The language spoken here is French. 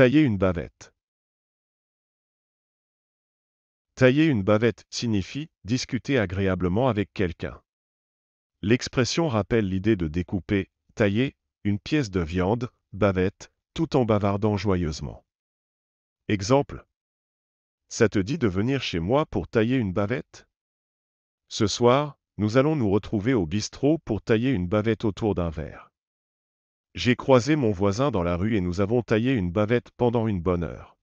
Tailler une bavette. Tailler une bavette signifie discuter agréablement avec quelqu'un. L'expression rappelle l'idée de découper, tailler, une pièce de viande, bavette, tout en bavardant joyeusement. Exemple. Ça te dit de venir chez moi pour tailler une bavette Ce soir, nous allons nous retrouver au bistrot pour tailler une bavette autour d'un verre. J'ai croisé mon voisin dans la rue et nous avons taillé une bavette pendant une bonne heure.